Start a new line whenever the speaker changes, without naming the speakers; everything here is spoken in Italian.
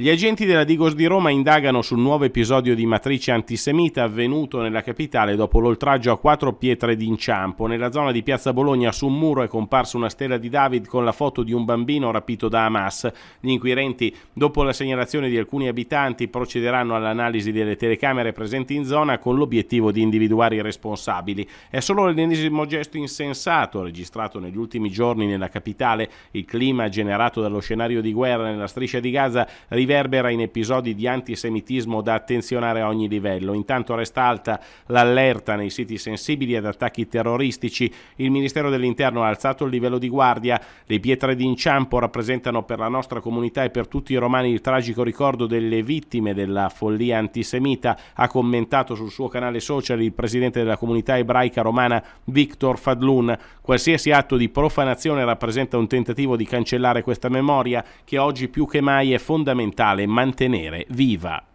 Gli agenti della Digos di Roma indagano sul nuovo episodio di matrice antisemita avvenuto nella capitale dopo l'oltraggio a quattro pietre d'inciampo. Nella zona di Piazza Bologna su un muro è comparsa una stella di David con la foto di un bambino rapito da Hamas. Gli inquirenti, dopo la segnalazione di alcuni abitanti, procederanno all'analisi delle telecamere presenti in zona con l'obiettivo di individuare i responsabili. È solo l'ennesimo gesto insensato registrato negli ultimi giorni nella capitale. Il clima generato dallo scenario di guerra nella striscia di Gaza riverbera in episodi di antisemitismo da attenzionare a ogni livello. Intanto resta alta l'allerta nei siti sensibili ad attacchi terroristici. Il Ministero dell'Interno ha alzato il livello di guardia. Le pietre d'inciampo rappresentano per la nostra comunità e per tutti i romani il tragico ricordo delle vittime della follia antisemita, ha commentato sul suo canale social il presidente della comunità ebraica romana Victor Fadlun. Qualsiasi atto di profanazione rappresenta un tentativo di cancellare questa memoria che oggi più che mai è fondamentale fondamentale mantenere viva